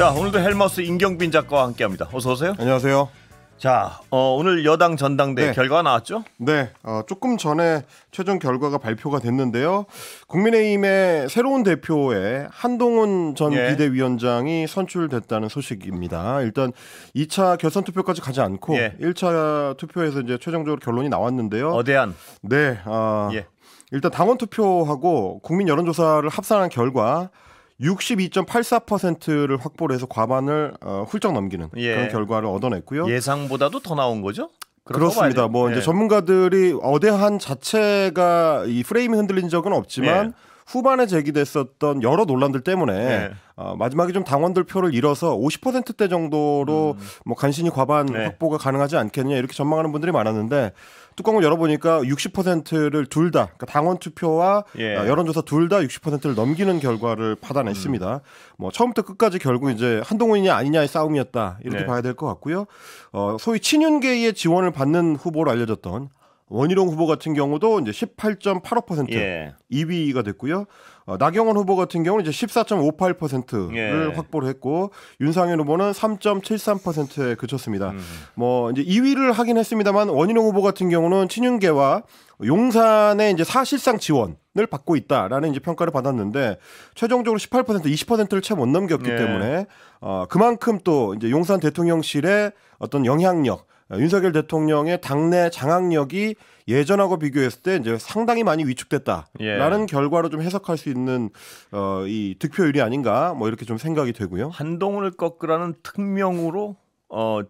자 오늘도 헬머스 임경빈 작가와 함께합니다. 어서 오세요. 안녕하세요. 자 어, 오늘 여당 전당대 회 네. 결과가 나왔죠? 네, 어, 조금 전에 최종 결과가 발표가 됐는데요. 국민의힘의 새로운 대표에 한동훈 전 예. 비대위원장이 선출됐다는 소식입니다. 일단 2차 결선 투표까지 가지 않고 예. 1차 투표에서 이제 최종적으로 결론이 나왔는데요. 어대한. 네, 어, 예. 일단 당원 투표하고 국민 여론조사를 합산한 결과 62.84%를 확보를 해서 과반을 어, 훌쩍 넘기는 예. 그런 결과를 얻어냈고요. 예상보다도 더 나온 거죠? 그렇습니다. 뭐 예. 이제 전문가들이 어대한 자체가 이 프레임이 흔들린 적은 없지만 예. 후반에 제기됐었던 여러 논란들 때문에 네. 어, 마지막에 좀 당원들 표를 잃어서 50%대 정도로 음. 뭐 간신히 과반 네. 확보가 가능하지 않겠냐 이렇게 전망하는 분들이 많았는데 뚜껑을 열어보니까 60%를 둘다 그러니까 당원 투표와 예. 어, 여론조사 둘 다 60%를 넘기는 결과를 받아냈습니다. 음. 뭐 처음부터 끝까지 결국 이제 한동훈이냐 아니냐의 싸움이었다 이렇게 네. 봐야 될 것 같고요. 어, 소위 친윤계의 지원을 받는 후보로 알려졌던 원희룡 후보 같은 경우도 이제 18.85% 예. 2위가 됐고요. 어, 나경원 후보 같은 경우는 이제 14.58%를 예. 확보를 했고 윤상현 후보는 3.73%에 그쳤습니다. 음. 뭐 이제 2위를 하긴 했습니다만 원희룡 후보 같은 경우는 친윤계와 용산의 이제 사실상 지원을 받고 있다라는 이제 평가를 받았는데 최종적으로 18% 20%를 채 못 넘겼기 예. 때문에 어 그만큼 또 이제 용산 대통령실의 어떤 영향력 어, 윤석열 대통령의 당내 장악력이 예전하고 비교했을 때 이제 상당히 많이 위축됐다라는 예. 결과로 좀 해석할 수 있는 어, 이 득표율이 아닌가 뭐 이렇게 좀 생각이 되고요. 한동훈을 꺾으라는 특명으로 어,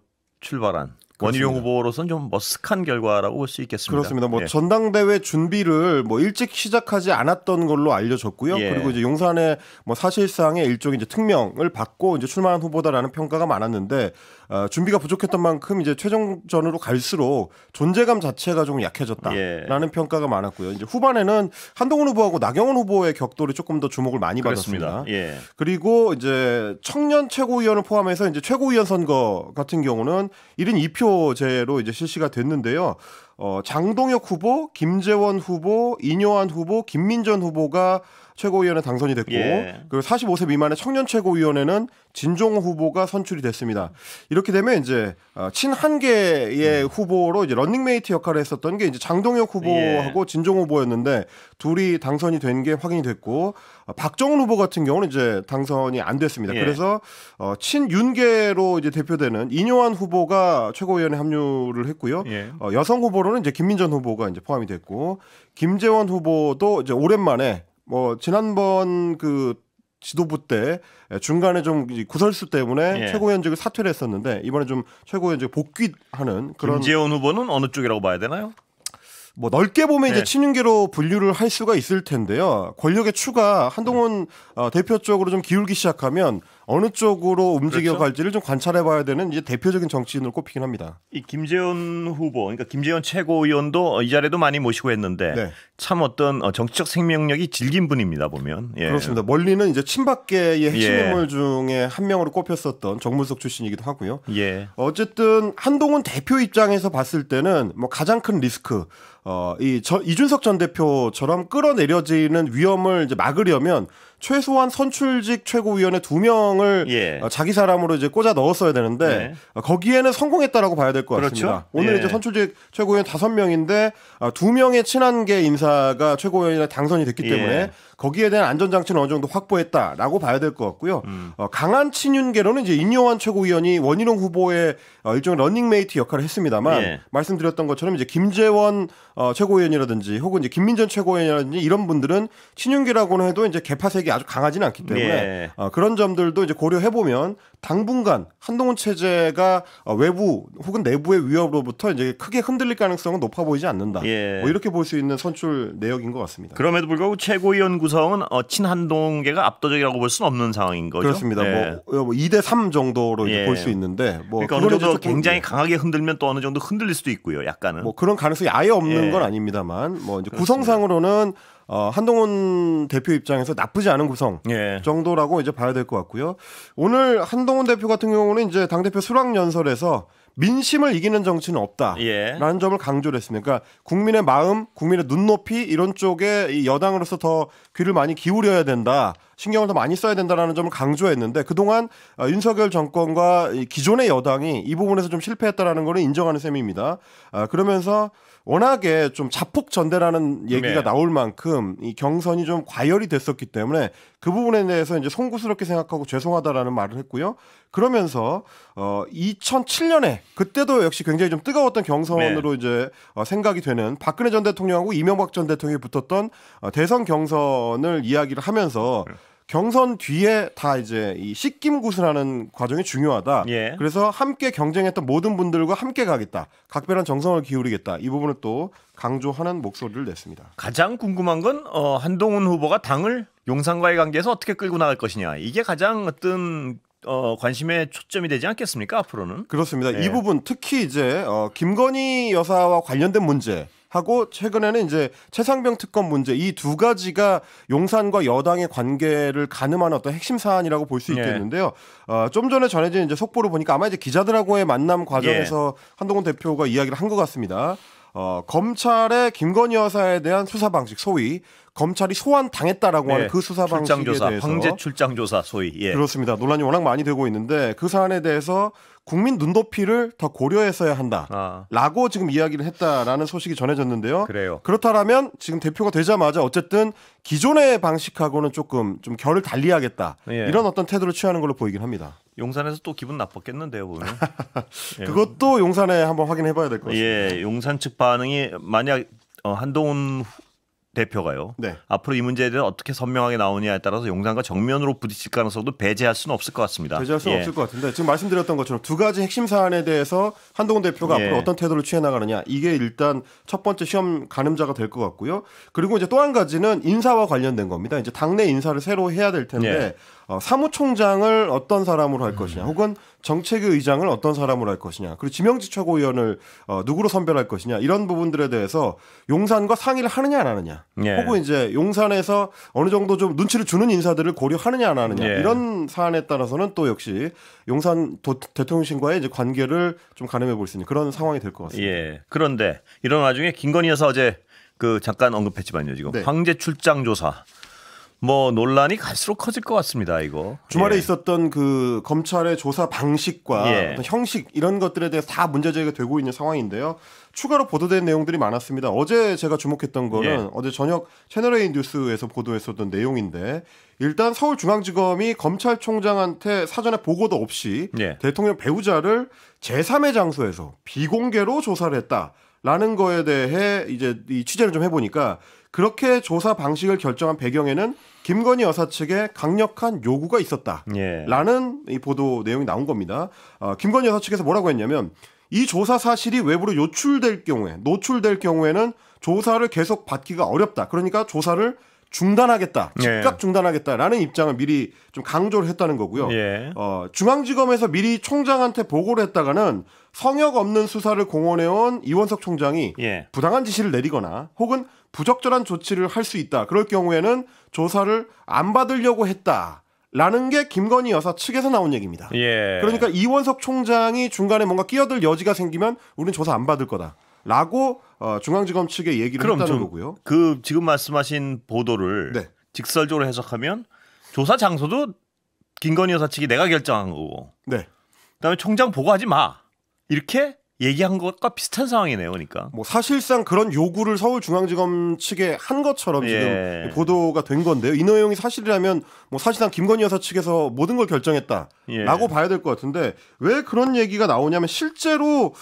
출발한 원희룡 후보로선 좀 머쓱한 결과라고 볼 수 있겠습니다. 그렇습니다. 뭐 예. 전당대회 준비를 뭐 일찍 시작하지 않았던 걸로 알려졌고요. 예. 그리고 이제 용산에 뭐 사실상의 일종의 이제 특명을 받고 이제 출마한 후보다라는 평가가 많았는데 어, 준비가 부족했던 만큼 이제 최종전으로 갈수록 존재감 자체가 좀 약해졌다라는 예. 평가가 많았고요. 이제 후반에는 한동훈 후보하고 나경원 후보의 격돌이 조금 더 주목을 많이 받았습니다. 예. 그리고 이제 청년 최고위원을 포함해서 이제 최고위원 선거 같은 경우는 1인 2표제로 이제 실시가 됐는데요. 어, 장동혁 후보, 김재원 후보, 이뇨환 후보, 김민전 후보가 최고위원회 당선이 됐고 예. 그리고 45세 미만의 청년 최고위원회는 진종호 후보가 선출이 됐습니다. 이렇게 되면 이제 아, 친한계의 음. 후보로 이제 런닝메이트 역할을 했었던 게 이제 장동혁 후보하고 예. 진종호 후보였는데 둘이 당선이 된 게 확인이 됐고 아, 박정훈 후보 같은 경우는 이제 당선이 안 됐습니다. 예. 그래서 어, 친윤계로 이제 대표되는 이뇨환 후보가 최고위원회 합류를 했고요. 예. 어, 여성 후보로는 이제 김민전 후보가 이제 포함이 됐고 김재원 후보도 이제 오랜만에 뭐 지난번 그 지도부 때 중간에 좀 구설수 때문에 예. 최고위원직을 사퇴를 했었는데 이번에 좀 최고위원직 복귀하는 그런 김재원 후보는 어느 쪽이라고 봐야 되나요? 뭐 넓게 보면 네. 이제 친윤계로 분류를 할 수가 있을 텐데요. 권력의 추가 한동훈 네. 어, 대표 쪽으로 좀 기울기 시작하면 어느 쪽으로 움직여 그렇죠? 갈지를 좀 관찰해 봐야 되는 이제 대표적인 정치인으로 꼽히긴 합니다. 이 김재현 후보, 그러니까 김재현 최고위원도 이 자리도 많이 모시고 했는데 네. 참 어떤 어, 정치적 생명력이 질긴 분입니다 보면. 예. 그렇습니다. 멀리는 이제 친박계의 핵심 예. 인물 중에 한 명으로 꼽혔었던 정무석 출신이기도 하고요. 예. 어쨌든 한동훈 대표 입장에서 봤을 때는 뭐 가장 큰 리스크 어, 이 저, 이준석 전 대표처럼 끌어내려지는 위험을 이제 막으려면 최소한 선출직 최고위원회 두 명을 예. 어, 자기 사람으로 이제 꽂아 넣었어야 되는데 예. 거기에는 성공했다라고 봐야 될것 그렇죠? 같습니다. 네. 오늘 예. 이제 선출직 최고위원 다섯 명인데 어, 두 명의 친한 게 인사가 최고위원에 당선이 됐기 예. 때문에 거기에 대한 안전장치는 어느 정도 확보했다라고 봐야 될 것 같고요. 음. 어, 강한 친윤계로는 이제 인요한 최고위원이 원희룡 후보의 어, 일종의 런닝메이트 역할을 했습니다만 예. 말씀드렸던 것처럼 이제 김재원 어, 최고위원이라든지 혹은 이제 김민전 최고위원이라든지 이런 분들은 친윤계라고는 해도 이제 개파색이 아주 강하지는 않기 때문에 예. 어, 그런 점들도 이제 고려해 보면 당분간 한동훈 체제가 어, 외부 혹은 내부의 위협으로부터 이제 크게 흔들릴 가능성은 높아 보이지 않는다. 예. 뭐 이렇게 볼 수 있는 선출 내역인 것 같습니다. 그럼에도 불구하고 최고위원 구성은 어, 친한동계가 압도적이라고 볼 수는 없는 상황인 거죠. 그렇습니다. 네. 뭐, 뭐 예. 뭐 2대 3 정도로 예. 볼수 있는데 뭐 그러니까 어느 정도 굉장히 예. 강하게 흔들면 또 어느 정도 흔들릴 수도 있고요. 약간은 뭐 그런 가능성이 아예 없는 예. 건 아닙니다만 뭐 이제 구성상으로는 어, 한동훈 대표 입장에서 나쁘지 않은 구성 예. 정도라고 이제 봐야 될 것 같고요. 오늘 한동훈 대표 같은 경우는 이제 당 대표 수락 연설에서 민심을 이기는 정치는 없다라는 예. 점을 강조를 했습니다. 그러니까 국민의 마음, 국민의 눈높이 이런 쪽에 이 여당으로서 더 귀를 많이 기울여야 된다. 신경을 더 많이 써야 된다라는 점을 강조했는데 그동안 어, 윤석열 정권과 기존의 여당이 이 부분에서 좀 실패했다라는 걸 인정하는 셈입니다. 아, 그러면서 워낙에 좀 자폭 전대라는 얘기가 네. 나올 만큼 이 경선이 좀 과열이 됐었기 때문에 그 부분에 대해서 이제 송구스럽게 생각하고 죄송하다라는 말을 했고요. 그러면서 어 2007년에 그때도 역시 굉장히 좀 뜨거웠던 경선으로 네. 이제 어, 생각이 되는 박근혜 전 대통령하고 이명박 전 대통령이 붙었던 어, 대선 경선을 이야기를 하면서 음. 경선 뒤에 다 이제 이 씻김 구슬하는 과정이 중요하다. 예. 그래서 함께 경쟁했던 모든 분들과 함께 가겠다. 각별한 정성을 기울이겠다. 이 부분을 또 강조하는 목소리를 냈습니다. 가장 궁금한 건 어, 한동훈 후보가 당을 용산과의 관계에서 어떻게 끌고 나갈 것이냐. 이게 가장 어떤 어, 관심의 초점이 되지 않겠습니까 앞으로는? 그렇습니다. 네. 이 부분 특히 이제 어, 김건희 여사와 관련된 문제. 하고 최근에는 이제 최상병 특검 문제 이 두 가지가 용산과 여당의 관계를 가늠하는 어떤 핵심 사안이라고 볼수 네. 있겠는데요. 네. 어, 좀 전에 전해진 이제 속보를 보니까 아마 이제 기자들하고의 만남 과정에서 네. 한동훈 대표가 이야기를 한 것 같습니다. 어, 검찰의 김건희 여사에 대한 수사 방식 소위 검찰이 소환 당했다라고 네. 하는 그 수사 방식에 조사, 대해서 황제 출장 조사 소위 예. 그렇습니다. 논란이 워낙 많이 되고 있는데 그 사안에 대해서 국민 눈높이를 더 고려했어야 한다라고 아. 지금 이야기를 했다라는 소식이 전해졌는데요. 그래요. 그렇다라면 지금 대표가 되자마자 어쨌든 기존의 방식하고는 조금 좀 결을 달리하겠다 예. 이런 어떤 태도를 취하는 걸로 보이긴 합니다. 용산에서 또 기분 나빴겠는데요, 보면. 그것도 용산에 한번 확인해봐야 될것 예, 같습니다. 예, 용산 측 반응이 만약 어, 한동훈 대표가요. 네. 앞으로 이 문제에 대해 어떻게 선명하게 나오느냐에 따라서 용산과 정면으로 부딪힐 가능성도 배제할 수는 없을 것 같습니다. 배제할 수는 예. 없을 것 같은데 지금 말씀드렸던 것처럼 두 가지 핵심 사안에 대해서 한동훈 대표가 예. 앞으로 어떤 태도를 취해 나가느냐 이게 일단 첫 번째 시험 가늠자가 될 것 같고요. 그리고 이제 또 한 가지는 인사와 관련된 겁니다. 이제 당내 인사를 새로 해야 될 텐데 예. 어, 사무총장을 어떤 사람으로 할 음. 것이냐, 혹은 정책위 의장을 어떤 사람으로 할 것이냐, 그리고 지명직 최고위원을 어, 누구로 선별할 것이냐 이런 부분들에 대해서 용산과 상의를 하느냐 안 하느냐, 예. 혹은 이제 용산에서 어느 정도 좀 눈치를 주는 인사들을 고려하느냐 안 하느냐 예. 이런 사안에 따라서는 또 역시 용산 도, 대통령신과의 이제 관계를 좀 가늠해 볼 수 있는 그런 상황이 될 것 같습니다. 예. 그런데 이런 와중에 김건희 여사 어제 그 잠깐 언급했지만요 지금 네. 황제 출장 조사 뭐 논란이 갈수록 커질 것 같습니다. 이거 주말에 예. 있었던 그 검찰의 조사 방식과 예. 어떤 형식 이런 것들에 대해서 다 문제 제기가 되고 있는 상황인데요. 추가로 보도된 내용들이 많았습니다. 어제 제가 주목했던 거는 예. 어제 저녁 채널 A 뉴스에서 보도했었던 내용인데 일단 서울중앙지검이 검찰총장한테 사전에 보고도 없이 예. 대통령 배우자를 제3의 장소에서 비공개로 조사를 했다. 라는 거에 대해 이제 이 취재를 좀 해보니까 그렇게 조사 방식을 결정한 배경에는 김건희 여사 측의 강력한 요구가 있었다라는 예. 이 보도 내용이 나온 겁니다. 어, 김건희 여사 측에서 뭐라고 했냐면 이 조사 사실이 외부로 요출될 경우에 노출될 경우에는 조사를 계속 받기가 어렵다. 그러니까 조사를 중단하겠다, 예. 즉각 중단하겠다라는 입장을 미리 좀 강조를 했다는 거고요. 예. 어, 중앙지검에서 미리 총장한테 보고를 했다가는 성역 없는 수사를 공언해온 이원석 총장이 예. 부당한 지시를 내리거나 혹은 부적절한 조치를 할 수 있다. 그럴 경우에는 조사를 안 받으려고 했다. 라는 게 김건희 여사 측에서 나온 얘기입니다. 예. 그러니까 이원석 총장이 중간에 뭔가 끼어들 여지가 생기면 우리는 조사 안 받을 거다. 라고 어, 중앙지검 측에 얘기를 그럼 했다는 거고요. 그 지금 말씀하신 보도를 네. 직설적으로 해석하면 조사 장소도 김건희 여사 측이 내가 결정한 거고. 네. 그다음에 총장 보고하지 마. 이렇게 얘기한 것과 비슷한 상황이네요, 그러니까. 뭐 사실상 그런 요구를 서울중앙지검 측에 한 것처럼 지금 예. 보도가 된 건데요. 이 내용이 사실이라면 뭐 사실상 김건희 여사 측에서 모든 걸 결정했다라고 예. 봐야 될 것 같은데 왜 그런 얘기가 나오냐면 실제로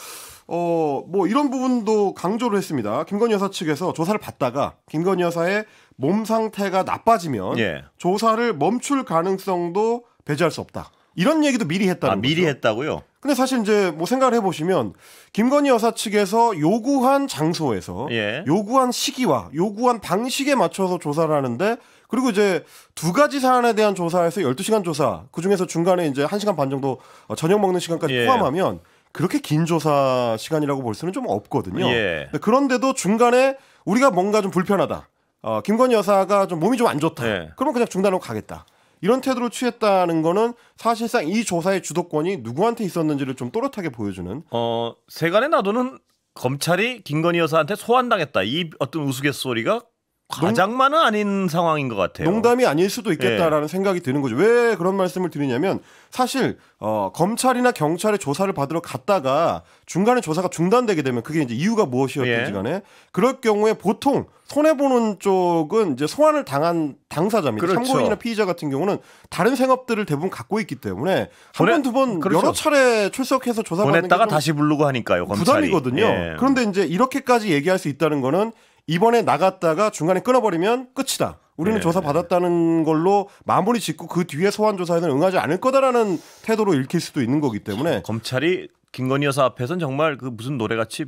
어뭐 이런 부분도 강조를 했습니다. 김건희 여사 측에서 조사를 받다가 김건희 여사의 몸 상태가 나빠지면 예. 조사를 멈출 가능성도 배제할 수 없다. 이런 얘기도 미리 아, 했다는 아, 미리 거죠. 했다고요? 근데 사실 이제 뭐 생각을 해보시면 김건희 여사 측에서 요구한 장소에서 예. 요구한 시기와 요구한 방식에 맞춰서 조사를 하는데 그리고 이제 두 가지 사안에 대한 조사에서 12시간 조사 그중에서 중간에 이제 1시간 반 정도 어, 저녁 먹는 시간까지 예. 포함하면 그렇게 긴 조사 시간이라고 볼 수는 좀 없거든요. 예. 그런데도 중간에 우리가 뭔가 좀 불편하다. 어, 김건희 여사가 좀 몸이 좀 안 좋다. 예. 그러면 그냥 중단하고 가겠다. 이런 태도를 취했다는 거는 사실상 이 조사의 주도권이 누구한테 있었는지를 좀 또렷하게 보여주는. 어, 세간의 나도는 검찰이 김건희 여사한테 소환당했다. 이 어떤 우스갯소리가 가장만은 아닌 상황인 것 같아요. 농담이 아닐 수도 있겠다라는 예. 생각이 드는 거죠. 왜 그런 말씀을 드리냐면 사실 어, 검찰이나 경찰의 조사를 받으러 갔다가 중간에 조사가 중단되게 되면 그게 이제 이유가 무엇이었든지 예. 간에 예. 그럴 경우에 보통 손해보는 쪽은 이제 소환을 당한 당사자입니다. 그렇죠. 참고인이나 피의자 같은 경우는 다른 생업들을 대부분 갖고 있기 때문에 한번 두번 그렇죠. 여러 차례 출석해서 조사받는 보냈다가 다시 부르고 하니까요. 검찰이. 부담이거든요. 예. 그런데 이제 이렇게까지 얘기할 수 있다는 거는 이번에 나갔다가 중간에 끊어버리면 끝이다. 우리는 네. 조사 받았다는 걸로 마무리 짓고 그 뒤에 소환 조사에는 응하지 않을 거다라는 태도로 읽힐 수도 있는 거기 때문에 검찰이 김건희 여사 앞에선 정말 그 무슨 노래같이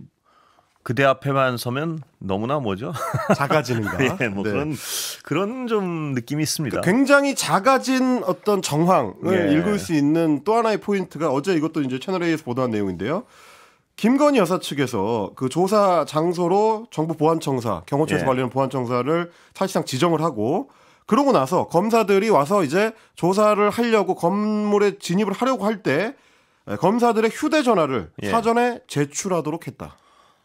그대 앞에만 서면 너무나 뭐죠? 작아지는가? 예, 뭐 네. 그런 그런 좀 느낌이 있습니다. 그 굉장히 작아진 어떤 정황을 예. 읽을 수 있는 또 하나의 포인트가 어제 이것도 이제 채널 A에서 보도한 내용인데요. 김건희 여사 측에서 그 조사 장소로 정부 보안청사, 경호처에서 예. 관리하는 보안청사를 사실상 지정을 하고 그러고 나서 검사들이 와서 이제 조사를 하려고 건물에 진입을 하려고 할때 예, 검사들의 휴대전화를 예. 사전에 제출하도록 했다.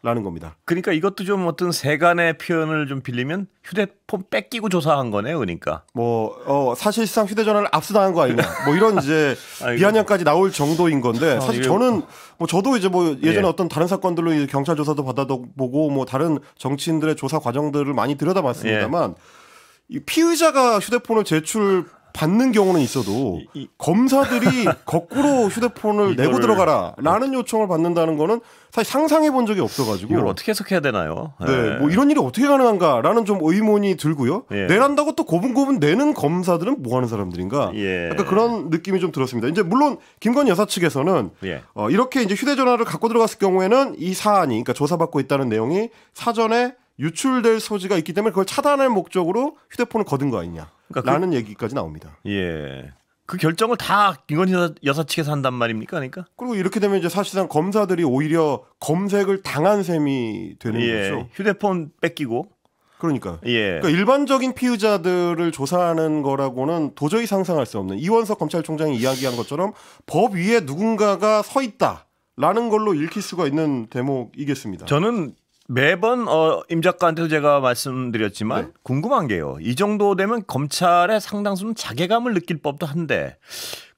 라는 겁니다. 그러니까 이것도 좀 어떤 세간의 표현을 좀 빌리면 휴대폰 뺏기고 조사한 거네요, 그러니까. 뭐 어, 사실상 휴대전화를 압수당한 거 아니냐, 뭐 이런 이제 비아냥까지 나올 정도인 건데 아, 사실 저는 뭐 저도 이제 뭐 예전에 예. 어떤 다른 사건들로 이제 경찰 조사도 받아보고 도뭐 다른 정치인들의 조사 과정들을 많이 들여다봤습니다만 예. 이 피의자가 휴대폰을 제출 받는 경우는 있어도 이, 이. 검사들이 거꾸로 휴대폰을 내고 들어가라라는 요청을 받는다는 거는 사실 상상해 본 적이 없어가지고 이걸 어떻게 해석해야 되나요? 네, 네. 뭐 이런 일이 어떻게 가능한가라는 좀 의문이 들고요. 예. 내란다고 또 고분고분 내는 검사들은 뭐 하는 사람들인가? 예. 약간 그런 느낌이 좀 들었습니다. 이제 물론 김건 여사 측에서는 예. 어, 이렇게 이제 휴대전화를 갖고 들어갔을 경우에는 이 사안이 그러니까 조사받고 있다는 내용이 사전에 유출될 소지가 있기 때문에 그걸 차단할 목적으로 휴대폰을 거둔 거 아니냐. 그러니까 그 라는 얘기까지 나옵니다. 예. 그 결정을 다 김건희 여사, 여사 측에서 한단 말입니까? 그러니까? 그리고 이렇게 되면 이제 사실상 검사들이 오히려 검색을 당한 셈이 되는 예. 거죠. 휴대폰 뺏기고 그러니까. 예. 그러니까 일반적인 피의자들을 조사하는 거라고는 도저히 상상할 수 없는 이원석 검찰총장이 이야기한 것처럼 법 위에 누군가가 서 있다. 라는 걸로 읽힐 수가 있는 대목이겠습니다. 저는 매번 어, 임 작가한테도 제가 말씀드렸지만 네. 궁금한 게요. 이 정도 되면 검찰의 상당수는 자괴감을 느낄 법도 한데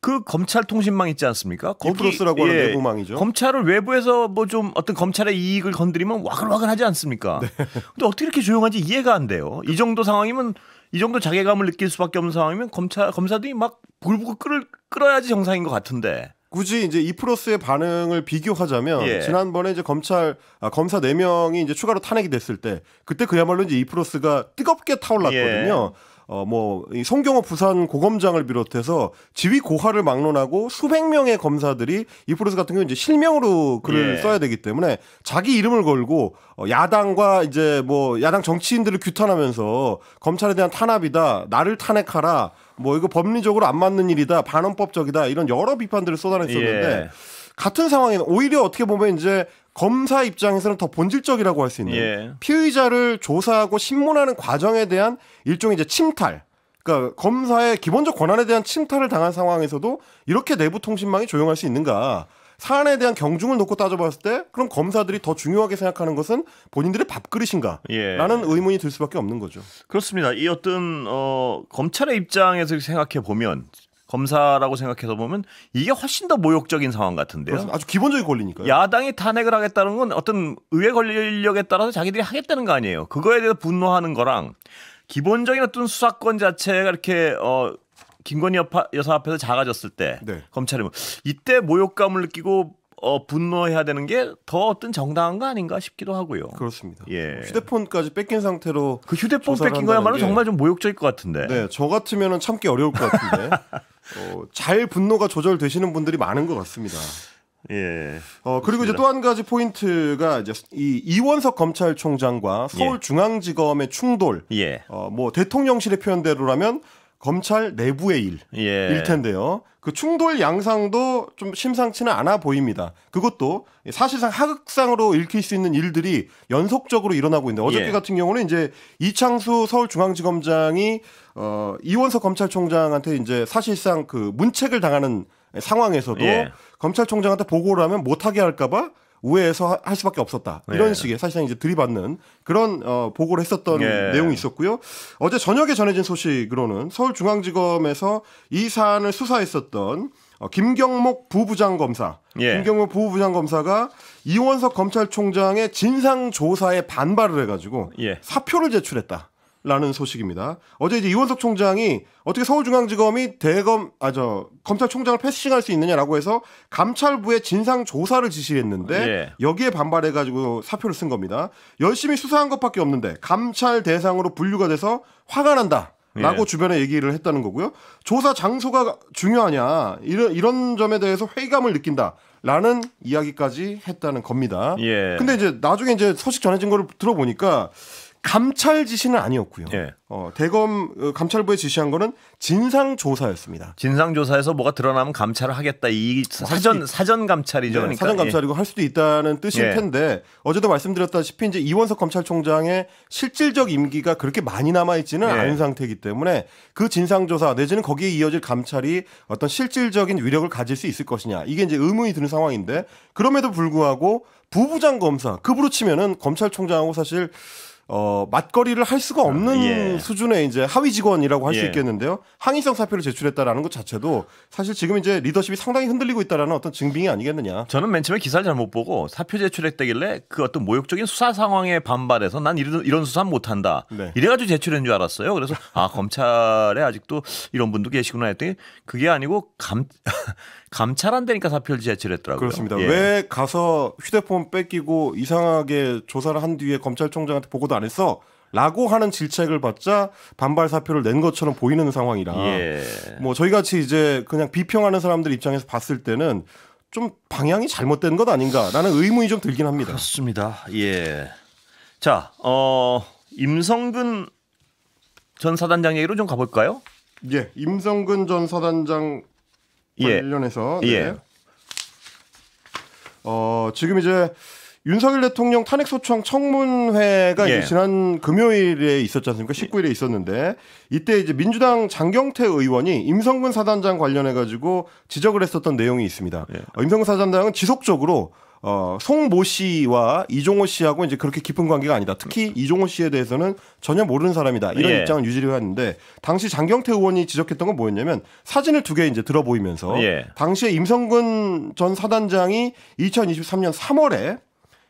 그 검찰 통신망 있지 않습니까? 거기로스라고 하는 예, 외부망이죠. 검찰을 외부에서 뭐 좀 어떤 검찰의 이익을 건드리면 와글와글하지 않습니까? 네. 근데 어떻게 이렇게 조용한지 이해가 안 돼요. 이 정도 상황이면 이 정도 자괴감을 느낄 수밖에 없는 상황이면 검찰 검사들이 막 불부고 끌 끌어야지 정상인 것 같은데 굳이 이제 이프로스의 반응을 비교하자면 예. 지난번에 이제 검찰 아, 검사 4 명이 이제 추가로 탄핵이 됐을 때 그때 그야말로 이제 이프로스가 뜨겁게 타올랐거든요. 예. 어뭐 송경호 부산 고검장을 비롯해서 지휘 고하를 막론하고 수백 명의 검사들이 이프로스 같은 경우 이제 실명으로 글을 예. 써야 되기 때문에 자기 이름을 걸고 어, 야당과 이제 뭐 야당 정치인들을 규탄하면서 검찰에 대한 탄압이다 나를 탄핵하라 뭐 이거 법리적으로 안 맞는 일이다, 반헌법적이다 이런 여러 비판들을 쏟아냈었는데 예. 같은 상황에는 오히려 어떻게 보면 이제 검사 입장에서는 더 본질적이라고 할 수 있는 예. 피의자를 조사하고 심문하는 과정에 대한 일종의 이제 침탈. 그러니까 검사의 기본적 권한에 대한 침탈을 당한 상황에서도 이렇게 내부 통신망이 조용할 수 있는가? 사안에 대한 경중을 놓고 따져봤을 때 그럼 검사들이 더 중요하게 생각하는 것은 본인들의 밥그릇인가라는 예. 의문이 들 수밖에 없는 거죠. 그렇습니다. 이 어떤 어, 검찰의 입장에서 생각해 보면 검사라고 생각해서 보면 이게 훨씬 더 모욕적인 상황 같은데요. 아주 기본적인 권리니까요. 야당이 탄핵을 하겠다는 건 어떤 의회 권력에 따라서 자기들이 하겠다는 거 아니에요. 그거에 대해서 분노하는 거랑 기본적인 어떤 수사권 자체가 이렇게 어 김건희 여사 앞에서 작아졌을 때 네. 검찰이 뭐, 이때 모욕감을 느끼고 어, 분노해야 되는 게 더 어떤 정당한 거 아닌가 싶기도 하고요. 그렇습니다. 예. 휴대폰까지 뺏긴 상태로 그 휴대폰 뺏긴 거야말로 게... 정말 좀 모욕적일 것 같은데. 네, 저같으면 참기 어려울 것 같은데. 어, 잘 분노가 조절되시는 분들이 많은 것 같습니다. 예. 어 그리고 이제 또 한 가지 포인트가 이제 이 이원석 검찰총장과 예. 서울중앙지검의 충돌. 예. 어뭐 대통령실의 표현대로라면 검찰 내부의 일, 예. 일 텐데요. 그 충돌 양상도 좀 심상치는 않아 보입니다. 그것도 사실상 하극상으로 읽힐 수 있는 일들이 연속적으로 일어나고 있는데 어저께 예. 같은 경우는 이제 이창수 서울중앙지검장이 어 이원석 검찰총장한테 이제 사실상 그 문책을 당하는 상황에서도 예. 검찰총장한테 보고를 하면 못하게 할까봐 우회해서 할 수밖에 없었다. 이런 예. 식의 사실상 이제 들이받는 그런 어, 보고를 했었던 예. 내용이 있었고요. 어제 저녁에 전해진 소식으로는 서울중앙지검에서 이 사안을 수사했었던 어, 김경목 부부장검사, 예. 김경목 부부장검사가 이원석 검찰총장의 진상조사에 반발을 해가지고 예. 사표를 제출했다. 라는 소식입니다. 어제 이제 이원석 총장이 어떻게 서울중앙지검이 대검 아저 검찰총장을 패싱할 수 있느냐라고 해서 감찰부의 진상 조사를 지시했는데 예. 여기에 반발해 가지고 사표를 쓴 겁니다. 열심히 수사한 것밖에 없는데 감찰 대상으로 분류가 돼서 화가 난다. 라고 예. 주변에 얘기를 했다는 거고요. 조사 장소가 중요하냐 이런 이런 점에 대해서 회의감을 느낀다. 라는 이야기까지 했다는 겁니다. 예. 근데 이제 나중에 이제 소식 전해진 걸 들어보니까 감찰 지시는 아니었고요. 예. 어, 대검 어, 감찰부에 지시한 거는 진상 조사였습니다. 진상 조사에서 뭐가 드러나면 감찰을 하겠다. 이 뭐 사전 사전 감찰이죠. 네, 그러니까. 사전 예. 감찰이고 예. 할 수도 있다는 뜻일 예. 텐데 어제도 말씀드렸다시피 이제 이원석 검찰총장의 실질적 임기가 그렇게 많이 남아 있지는 예. 않은 상태이기 때문에 그 진상 조사 내지는 거기에 이어질 감찰이 어떤 실질적인 위력을 가질 수 있을 것이냐 이게 이제 의문이 드는 상황인데 그럼에도 불구하고 부부장 검사 급으로 그 치면은 검찰총장하고 사실 어, 맞거리를 할 수가 아, 없는 예. 수준의 이제 하위 직원이라고 할수 예. 있겠는데요. 항의성 사표를 제출했다라는 것 자체도 사실 지금 이제 리더십이 상당히 흔들리고 있다라는 어떤 증빙이 아니겠느냐. 저는 맨 처음에 기사를 잘못 보고 사표 제출했다길래 그 어떤 모욕적인 수사 상황에 반발해서 난 이런, 이런 수사 못한다. 네. 이래가지고 제출한 줄 알았어요. 그래서 아 검찰에 아직도 이런 분도 계시구나 했더니 그게 아니고 감 감찰한다니까 사표를 제출했더라고요. 그렇습니다. 예. 왜 가서 휴대폰 뺏기고 이상하게 조사를 한 뒤에 검찰총장한테 보고도 안 했어. 라고 하는 질책을 받자 반발 사표를 낸 것처럼 보이는 상황이라 예. 뭐 저희 같이 이제 그냥 비평하는 사람들 입장에서 봤을 때는 좀 방향이 잘못된 것 아닌가라는 의문이 좀 들긴 합니다. 그렇습니다. 예. 자, 어 임성근 전 사단장 얘기로 좀 가볼까요? 예, 임성근 전 사단장 예. 관련해서 네. 예. 어 지금 이제 윤석열 대통령 탄핵소청 청문회가 예. 지난 금요일에 있었지 않습니까? 19일에 있었는데 이때 이제 민주당 장경태 의원이 임성근 사단장 관련해 가지고 지적을 했었던 내용이 있습니다. 예. 어, 임성근 사단장은 지속적으로 어, 송모 씨와 이종호 씨하고 이제 그렇게 깊은 관계가 아니다. 특히 그렇죠. 이종호 씨에 대해서는 전혀 모르는 사람이다. 이런 예. 입장을 유지를 했는데 당시 장경태 의원이 지적했던 건 뭐였냐면 사진을 두 개 이제 들어 보이면서 예. 당시에 임성근 전 사단장이 2023년 3월에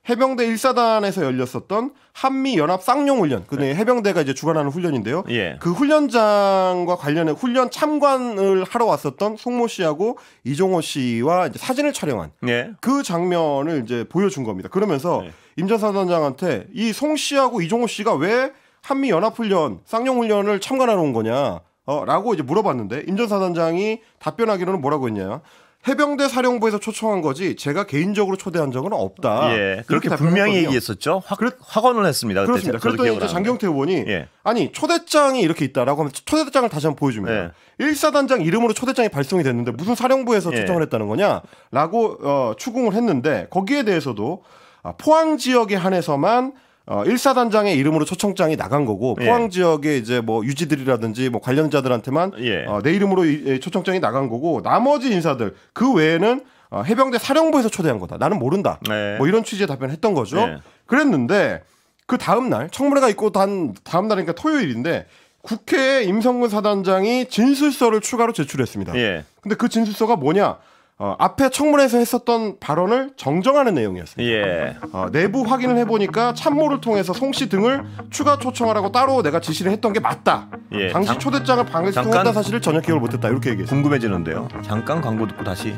해병대 1사단에서 열렸었던 한미 연합 쌍용 훈련. 그 네. 해병대가 이제 주관하는 훈련인데요. 예. 그 훈련장과 관련해 훈련 참관을 하러 왔었던 송모 씨하고 이종호 씨와 이제 사진을 촬영한 예. 그 장면을 이제 보여준 겁니다. 그러면서 예. 임전 사단장한테 이 송 씨하고 이종호 씨가 왜 한미 연합 훈련 쌍용 훈련을 참관하러 온 거냐? 어, 라고 이제 물어봤는데 임전 사단장이 답변하기로는 뭐라고 했냐? 해병대 사령부에서 초청한 거지 제가 개인적으로 초대한 적은 없다. 예, 그렇게 분명히 얘기했었죠. 확, 그랬, 확언을 했습니다. 그렇습니다. 그랬더니 이제 장경태 의원이 예. 아니 초대장이 이렇게 있다라고 하면 초대장을 다시 한번 보여줍니다. 예. 1사단장 이름으로 초대장이 발송이 됐는데 무슨 사령부에서 예. 초청을 했다는 거냐라고 어, 추궁을 했는데 거기에 대해서도 아, 포항 지역에 한해서만 어, 1사단장의 이름으로 초청장이 나간 거고 예. 포항 지역의 이제 뭐 유지들이라든지 뭐 관련자들한테만 예. 어, 내 이름으로 이, 초청장이 나간 거고 나머지 인사들 그 외에는 어, 해병대 사령부에서 초대한 거다. 나는 모른다. 네. 뭐 이런 취지의 답변했던 을 거죠. 네. 그랬는데 그 다음 날 청문회가 있고 단 다음 날이니까 토요일인데 국회에 임성근 사단장이 진술서를 추가로 제출했습니다. 예. 근데 그 진술서가 뭐냐? 어, 앞에 청문회에서 했었던 발언을 정정하는 내용이었습니다. 예. 어, 내부 확인을 해보니까 참모를 통해서 송씨 등을 추가 초청하라고 따로 내가 지시를 했던 게 맞다. 예. 당시 장, 초대장을 방에서 통했다 사실을 전혀 기억을 못했다. 이렇게 얘기했어요. 궁금해지는데요. 잠깐 광고 듣고 다시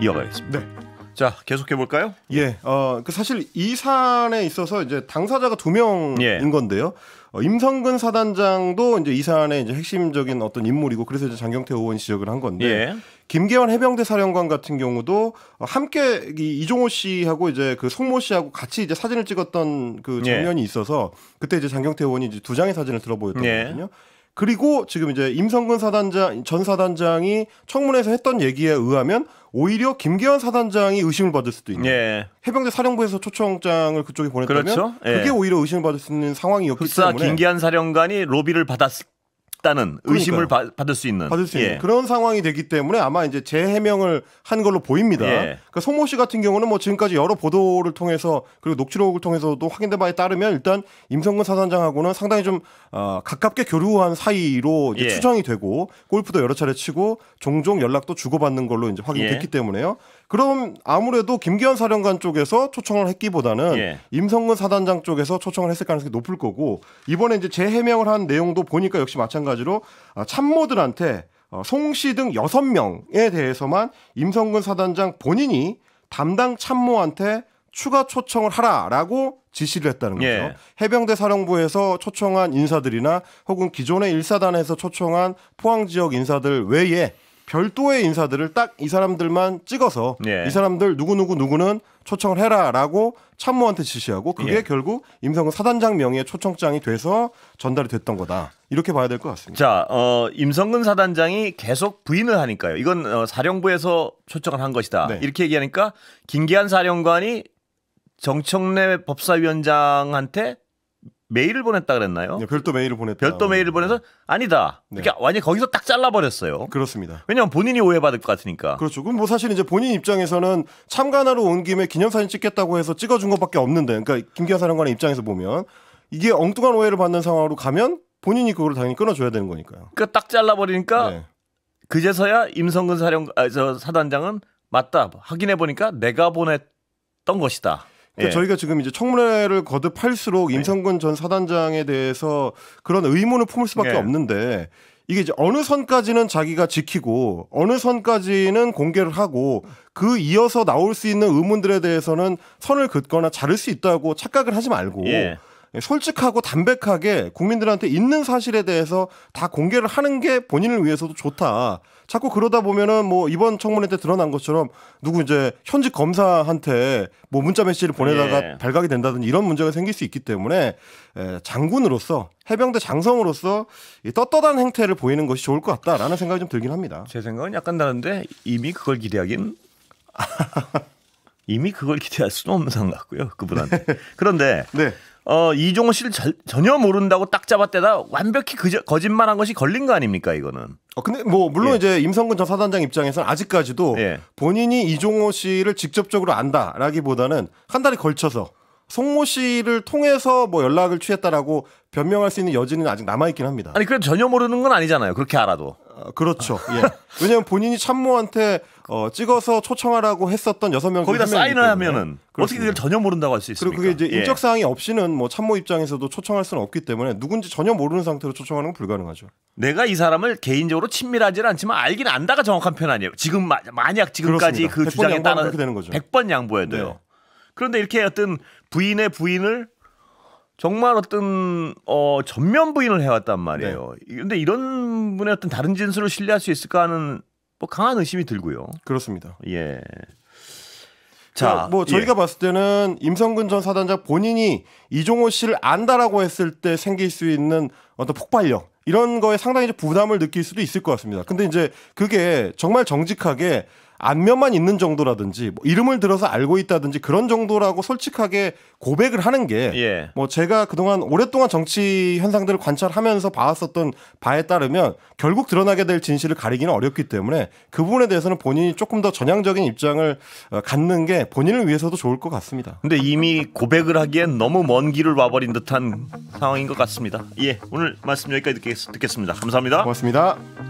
이어가겠습니다. 네. 자 계속해 볼까요? 예, 어그 사실 이 사안에 있어서 이제 당사자가 두 명인 예. 건데요. 어, 임성근 사단장도 이제 이 사안의 이제 핵심적인 어떤 인물이고 그래서 이제 장경태 의원 지적을 한 건데 예. 김계환 해병대 사령관 같은 경우도 함께 이 이종호 씨하고 이제 그 송모 씨하고 같이 이제 사진을 찍었던 그 네. 장면이 예. 있어서 그때 이제 장경태 의원이 이제 두 장의 사진을 들어보였던 예. 거거든요. 그리고 지금 이제 임성근 사단장 전 사단장이 청문회에서 했던 얘기에 의하면 오히려 김계현 사단장이 의심을 받을 수도 있는 예. 해병대 사령부에서 초청장을 그쪽에 보냈다면 그렇죠? 예. 그게 오히려 의심을 받을 수 있는 상황이었기 때문에 김계현 사령관이 로비를 받았을 있다는 의심을 그 받을 수 있는 받을 수 있는 예. 그런 상황이 되기 때문에 아마 이제 재해명을 한 걸로 보입니다. 예. 그러니까 송모 씨 같은 경우는 뭐 지금까지 여러 보도를 통해서 그리고 녹취록을 통해서도 확인된 바에 따르면 일단 임성근 사단장하고는 상당히 좀 어, 가깝게 교류한 사이로 이제 예. 추정이 되고 골프도 여러 차례 치고 종종 연락도 주고받는 걸로 이제 확인됐기 예. 때문에요. 그럼 아무래도 김기현 사령관 쪽에서 초청을 했기보다는 예. 임성근 사단장 쪽에서 초청을 했을 가능성이 높을 거고 이번에 이제 재해명을 한 내용도 보니까 역시 마찬가지로 아, 참모들한테 어, 송씨 등 여섯 명에 대해서만 임성근 사단장 본인이 담당 참모한테 추가 초청을 하라라고 지시를 했다는 거죠. 예. 해병대 사령부에서 초청한 인사들이나 혹은 기존의 일사단에서 초청한 포항 지역 인사들 외에 별도의 인사들을 딱 이 사람들만 찍어서 예. 이 사람들 누구누구 누구는 초청을 해라라고 참모한테 지시하고 그게 예. 결국 임성근 사단장 명의의 초청장이 돼서 전달이 됐던 거다. 이렇게 봐야 될 것 같습니다. 자, 어, 임성근 사단장이 계속 부인을 하니까요. 이건 어, 사령부에서 초청을 한 것이다. 네. 이렇게 얘기하니까 김기한 사령관이 정청래 법사위원장한테 메일을 보냈다 그랬나요? 네, 별도 메일을 보냈다. 별도 메일을 보내서 아니다. 네. 그러니 완전 거기서 딱 잘라버렸어요. 그렇습니다. 왜냐하면 본인이 오해받을 것 같으니까. 그렇죠. 그럼 뭐 사실 이제 본인 입장에서는 참관하러 온 김에 기념사진 찍겠다고 해서 찍어준 것밖에 없는데, 그러니까 김기현 사령관의 입장에서 보면 이게 엉뚱한 오해를 받는 상황으로 가면 본인이 그걸 당연히 끊어줘야 되는 거니까요. 그러니까 딱 잘라버리니까 네. 그제서야 임성근 사령 아, 저 사단장은 맞다 확인해 보니까 내가 보냈던 것이다. 그러니까 예. 저희가 지금 이제 청문회를 거듭할수록 예. 임성근 전 사단장에 대해서 그런 의문을 품을 수밖에 예. 없는데 이게 이제 어느 선까지는 자기가 지키고 어느 선까지는 공개를 하고 그 이어서 나올 수 있는 의문들에 대해서는 선을 긋거나 자를 수 있다고 착각을 하지 말고 예. 솔직하고 담백하게 국민들한테 있는 사실에 대해서 다 공개를 하는 게 본인을 위해서도 좋다. 자꾸 그러다 보면은 뭐 이번 청문회 때 드러난 것처럼 누구 이제 현직 검사한테 뭐 문자 메시지를 보내다가 예. 발각이 된다든지 이런 문제가 생길 수 있기 때문에 에, 예, 장군으로서 해병대 장성으로서 떳떳한 행태를 보이는 것이 좋을 것 같다라는 생각이 좀 들긴 합니다. 제 생각은 약간 다른데 이미 그걸 기대하긴 이미 그걸 기대할 수는 없는 상황 같고요 그분한테. 그런데 네. 어, 이종호 씨를 절, 전혀 모른다고 딱 잡았대다 완벽히 그저, 거짓말한 것이 걸린 거 아닙니까 이거는? 어, 근데 뭐 물론 예. 이제 임성근 전 사단장 입장에서는 아직까지도 예. 본인이 이종호 씨를 직접적으로 안다라기보다는 한 달에 걸쳐서 송모 씨를 통해서 뭐 연락을 취했다라고 변명할 수 있는 여지는 아직 남아 있긴 합니다. 아니 그래도 전혀 모르는 건 아니잖아요. 그렇게 알아도. 그렇죠. 예. 왜냐면 본인이 참모한테 어, 찍어서 초청하라고 했었던 여섯 명 거기다 사인을 하면은 어떻게든 전혀 모른다고 할 수 있습니까? 그리고 그게 이제 예. 인적 사항이 없이는 뭐 참모 입장에서도 초청할 수는 없기 때문에 누군지 전혀 모르는 상태로 초청하는 건 불가능하죠. 내가 이 사람을 개인적으로 친밀하지는 않지만 알긴 안다가 정확한 편 아니에요. 지금 마, 만약 지금까지 그주장에 그 따라 100번 양보해도요. 네. 그런데 이렇게 어떤 부인의 부인을 정말 어떤 어 전면 부인을 해왔단 말이에요. 네. 근데 이런 분의 어떤 다른 진술을 신뢰할 수 있을까 하는 뭐 강한 의심이 들고요. 그렇습니다. 예. 자, 뭐 저희가 예. 봤을 때는 임성근 전 사단장 본인이 이종호 씨를 안다라고 했을 때 생길 수 있는 어떤 폭발력 이런 거에 상당히 부담을 느낄 수도 있을 것 같습니다. 근데 이제 그게 정말 정직하게 안면만 있는 정도라든지 뭐 이름을 들어서 알고 있다든지 그런 정도라고 솔직하게 고백을 하는 게뭐 예. 뭐 제가 그동안 오랫동안 정치 현상들을 관찰하면서 봐왔었던 바에 따르면 결국 드러나게 될 진실을 가리기는 어렵기 때문에 그 부분에 대해서는 본인이 조금 더 전향적인 입장을 어, 갖는 게 본인을 위해서도 좋을 것 같습니다. 근데 이미 고백을 하기엔 너무 먼 길을 와버린 듯한 상황인 것 같습니다. 예, 오늘 말씀 여기까지 듣겠, 습니다 감사합니다. 고맙습니다.